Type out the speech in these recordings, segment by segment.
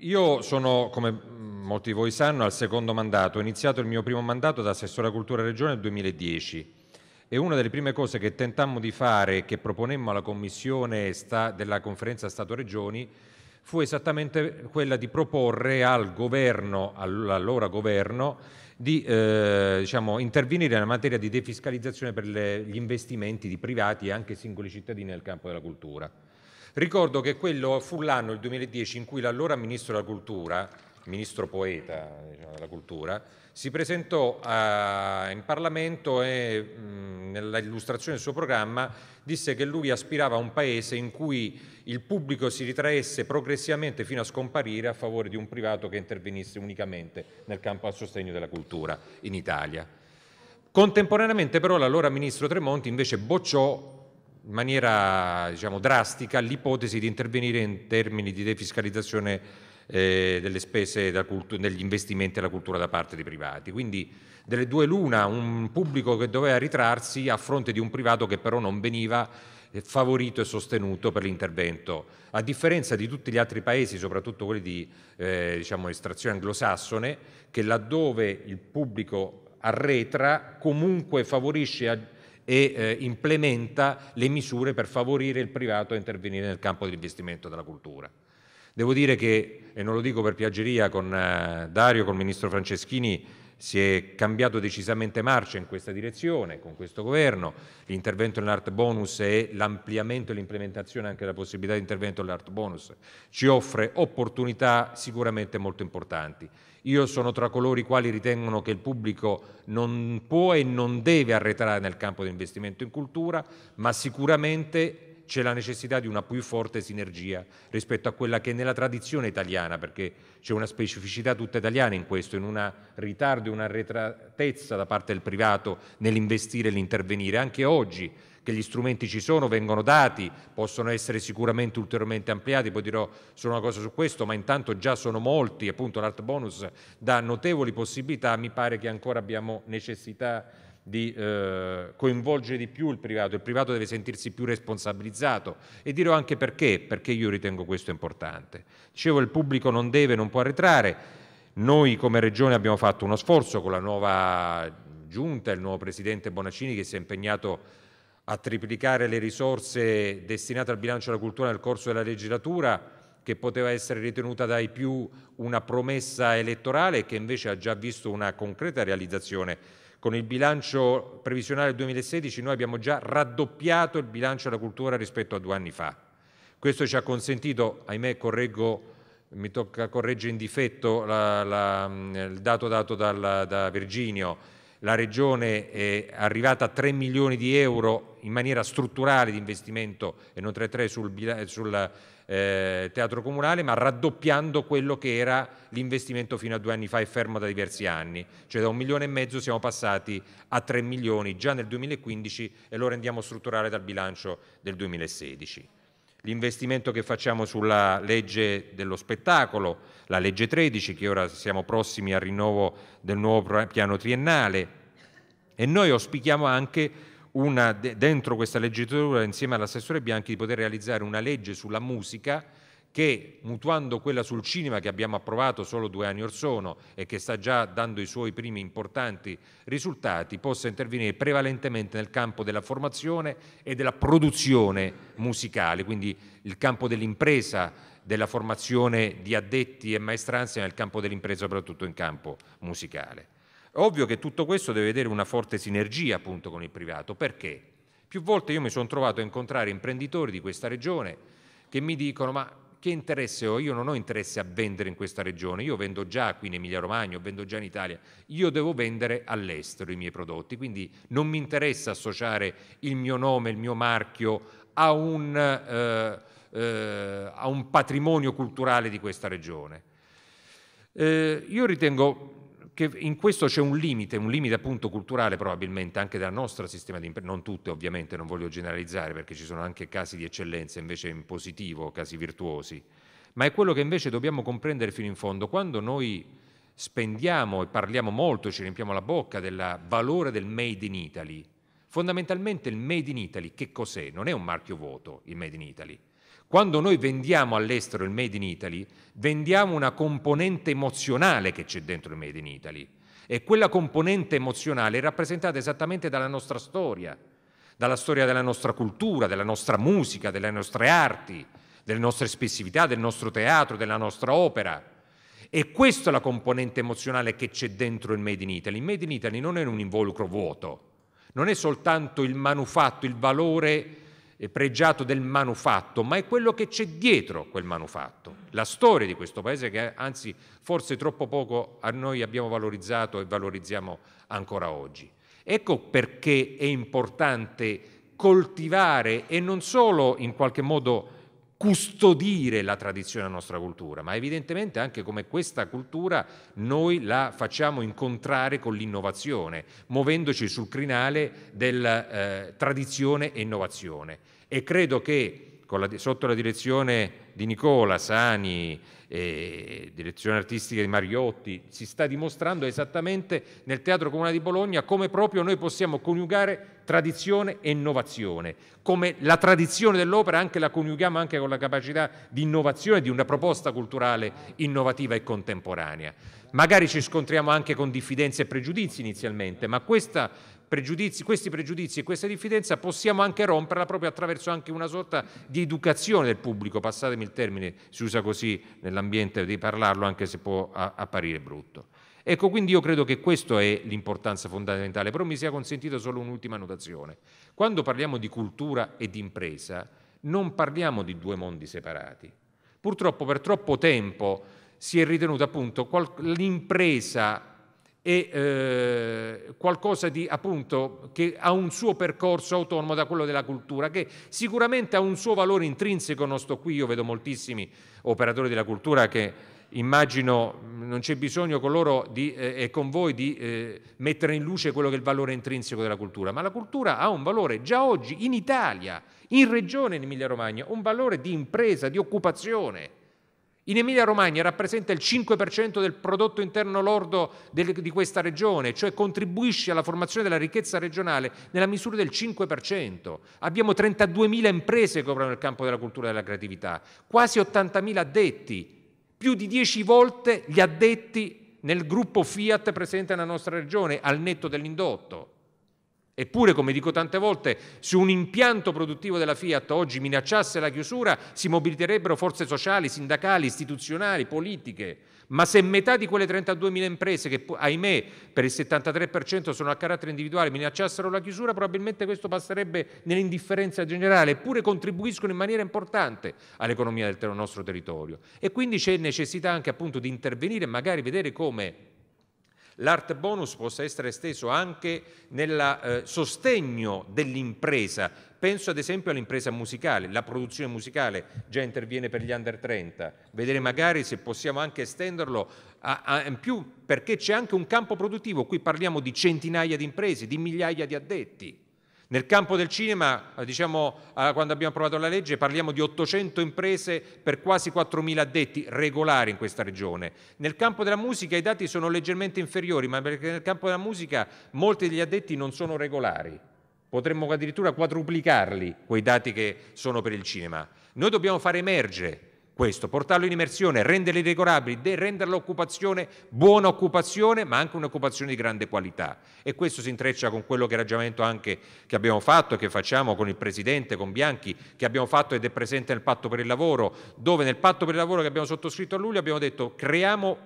Io sono, come mm, molti di voi sanno, al secondo mandato. Ho iniziato il mio primo mandato da assessore a cultura regione nel 2010 e una delle prime cose che tentammo di fare, che proponemmo alla commissione della conferenza Stato-Regioni, fu esattamente quella di proporre al governo, all'allora governo, di eh, diciamo, intervenire nella materia di defiscalizzazione per le, gli investimenti di privati e anche singoli cittadini nel campo della cultura. Ricordo che quello fu l'anno, il 2010, in cui l'allora ministro della cultura, ministro poeta diciamo, della cultura, si presentò a, eh, in Parlamento e mh, nell'illustrazione del suo programma disse che lui aspirava a un paese in cui il pubblico si ritraesse progressivamente fino a scomparire a favore di un privato che intervenisse unicamente nel campo a sostegno della cultura in Italia. Contemporaneamente però l'allora ministro Tremonti invece bocciò in maniera diciamo, drastica l'ipotesi di intervenire in termini di defiscalizzazione eh, delle spese degli investimenti alla cultura da parte dei privati. Quindi delle due l'una, un pubblico che doveva ritrarsi a fronte di un privato che però non veniva eh, favorito e sostenuto per l'intervento. A differenza di tutti gli altri paesi, soprattutto quelli di eh, diciamo, estrazione anglosassone, che laddove il pubblico arretra comunque favorisce e eh, implementa le misure per favorire il privato a intervenire nel campo dell'investimento della cultura. Devo dire che, e non lo dico per piaggeria, con eh, Dario, con il ministro Franceschini, si è cambiato decisamente marcia in questa direzione con questo governo, l'intervento nell'art bonus e l'ampliamento e l'implementazione anche della possibilità di intervento nell'art bonus ci offre opportunità sicuramente molto importanti. Io sono tra coloro i quali ritengono che il pubblico non può e non deve arretrare nel campo di investimento in cultura, ma sicuramente c'è la necessità di una più forte sinergia rispetto a quella che è nella tradizione italiana, perché c'è una specificità tutta italiana in questo, in un ritardo e una un'arretratezza da parte del privato nell'investire e l'intervenire. Anche oggi che gli strumenti ci sono, vengono dati, possono essere sicuramente ulteriormente ampliati, poi dirò solo una cosa su questo, ma intanto già sono molti, appunto l'art bonus dà notevoli possibilità, mi pare che ancora abbiamo necessità di eh, coinvolgere di più il privato, il privato deve sentirsi più responsabilizzato e dirò anche perché, perché io ritengo questo importante. Dicevo il pubblico non deve, non può arretrare, noi come Regione abbiamo fatto uno sforzo con la nuova giunta, il nuovo Presidente Bonaccini che si è impegnato a triplicare le risorse destinate al bilancio della cultura nel corso della legislatura che poteva essere ritenuta dai più una promessa elettorale e che invece ha già visto una concreta realizzazione con il bilancio previsionale 2016 noi abbiamo già raddoppiato il bilancio della cultura rispetto a due anni fa. Questo ci ha consentito, ahimè correggo, mi tocca correggere in difetto la, la, mm, il dato dato dal, da Virginio, la Regione è arrivata a 3 milioni di euro in maniera strutturale di investimento e non 3-3 sul, sul eh, teatro comunale, ma raddoppiando quello che era l'investimento fino a due anni fa e fermo da diversi anni, cioè da un milione e mezzo siamo passati a 3 milioni già nel 2015 e lo rendiamo strutturale dal bilancio del 2016 l'investimento che facciamo sulla legge dello spettacolo, la legge 13, che ora siamo prossimi al rinnovo del nuovo piano triennale. E noi auspichiamo anche una, dentro questa legislatura, insieme all'assessore Bianchi, di poter realizzare una legge sulla musica che mutuando quella sul cinema che abbiamo approvato solo due anni or sono e che sta già dando i suoi primi importanti risultati, possa intervenire prevalentemente nel campo della formazione e della produzione musicale, quindi il campo dell'impresa, della formazione di addetti e maestranze nel campo dell'impresa, soprattutto in campo musicale. Ovvio che tutto questo deve avere una forte sinergia appunto con il privato, perché più volte io mi sono trovato a incontrare imprenditori di questa regione che mi dicono ma che interesse ho? Io non ho interesse a vendere in questa regione, io vendo già qui in Emilia Romagna, vendo già in Italia, io devo vendere all'estero i miei prodotti, quindi non mi interessa associare il mio nome, il mio marchio a un, eh, eh, a un patrimonio culturale di questa regione. Eh, io ritengo che in questo c'è un limite, un limite appunto culturale probabilmente anche della nostra sistema di imprese, non tutte ovviamente, non voglio generalizzare perché ci sono anche casi di eccellenza invece in positivo, casi virtuosi, ma è quello che invece dobbiamo comprendere fino in fondo. Quando noi spendiamo e parliamo molto, ci riempiamo la bocca del valore del Made in Italy, fondamentalmente il Made in Italy che cos'è? Non è un marchio vuoto il Made in Italy, quando noi vendiamo all'estero il Made in Italy, vendiamo una componente emozionale che c'è dentro il Made in Italy e quella componente emozionale è rappresentata esattamente dalla nostra storia, dalla storia della nostra cultura, della nostra musica, delle nostre arti, delle nostre espressività, del nostro teatro, della nostra opera. E questa è la componente emozionale che c'è dentro il Made in Italy. Il Made in Italy non è un involucro vuoto, non è soltanto il manufatto, il valore pregiato del manufatto, ma è quello che c'è dietro quel manufatto, la storia di questo paese che anzi forse troppo poco a noi abbiamo valorizzato e valorizziamo ancora oggi. Ecco perché è importante coltivare e non solo in qualche modo custodire la tradizione della nostra cultura, ma evidentemente anche come questa cultura noi la facciamo incontrare con l'innovazione, muovendoci sul crinale della eh, tradizione e innovazione. E credo che la, sotto la direzione di Nicola Sani, eh, direzione artistica di Mariotti, si sta dimostrando esattamente nel Teatro Comunale di Bologna come proprio noi possiamo coniugare tradizione e innovazione, come la tradizione dell'opera anche la coniughiamo anche con la capacità di innovazione di una proposta culturale innovativa e contemporanea. Magari ci scontriamo anche con diffidenze e pregiudizi inizialmente, ma questa pregiudizi, questi pregiudizi e questa diffidenza possiamo anche romperla proprio attraverso anche una sorta di educazione del pubblico, passatemi il termine, si usa così nell'ambiente di parlarlo anche se può apparire brutto. Ecco, quindi io credo che questa è l'importanza fondamentale, però mi sia consentita solo un'ultima notazione. Quando parliamo di cultura e di impresa, non parliamo di due mondi separati. Purtroppo per troppo tempo si è ritenuta appunto l'impresa e eh, qualcosa di appunto che ha un suo percorso autonomo da quello della cultura, che sicuramente ha un suo valore intrinseco. Non sto qui, io vedo moltissimi operatori della cultura che immagino non c'è bisogno con loro di, eh, e con voi di eh, mettere in luce quello che è il valore intrinseco della cultura, ma la cultura ha un valore già oggi in Italia, in regione in Emilia Romagna, un valore di impresa, di occupazione in Emilia-Romagna rappresenta il 5% del prodotto interno lordo del, di questa regione, cioè contribuisce alla formazione della ricchezza regionale nella misura del 5%. Abbiamo 32.000 imprese che operano nel campo della cultura e della creatività, quasi 80.000 addetti, più di 10 volte gli addetti nel gruppo Fiat presente nella nostra regione, al netto dell'indotto. Eppure, come dico tante volte, se un impianto produttivo della Fiat oggi minacciasse la chiusura, si mobiliterebbero forze sociali, sindacali, istituzionali, politiche. Ma se metà di quelle 32.000 imprese, che ahimè per il 73% sono a carattere individuale, minacciassero la chiusura, probabilmente questo passerebbe nell'indifferenza generale, eppure contribuiscono in maniera importante all'economia del nostro territorio. E quindi c'è necessità anche appunto di intervenire e magari vedere come L'art bonus possa essere esteso anche nel eh, sostegno dell'impresa. Penso ad esempio all'impresa musicale, la produzione musicale già interviene per gli under 30, vedere magari se possiamo anche estenderlo a, a, in più perché c'è anche un campo produttivo, qui parliamo di centinaia di imprese, di migliaia di addetti. Nel campo del cinema, eh, diciamo, eh, quando abbiamo approvato la legge, parliamo di 800 imprese per quasi 4.000 addetti regolari in questa regione. Nel campo della musica i dati sono leggermente inferiori, ma perché nel campo della musica molti degli addetti non sono regolari. Potremmo addirittura quadruplicarli quei dati che sono per il cinema. Noi dobbiamo far emergere questo, portarlo in immersione, renderli regolabili, rendere l'occupazione buona occupazione, ma anche un'occupazione di grande qualità. E questo si intreccia con quello che è ragionamento anche che abbiamo fatto e che facciamo con il Presidente, con Bianchi, che abbiamo fatto ed è presente nel patto per il lavoro, dove nel patto per il lavoro che abbiamo sottoscritto a luglio abbiamo detto creiamo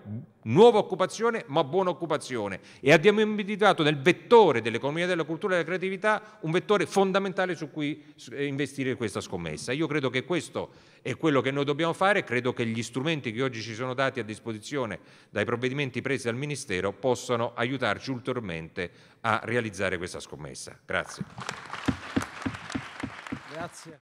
Nuova occupazione, ma buona occupazione. E abbiamo individuato nel vettore dell'economia della cultura e della creatività un vettore fondamentale su cui eh, investire questa scommessa. Io credo che questo è quello che noi dobbiamo fare, credo che gli strumenti che oggi ci sono dati a disposizione dai provvedimenti presi dal Ministero possano aiutarci ulteriormente a realizzare questa scommessa. Grazie. Grazie.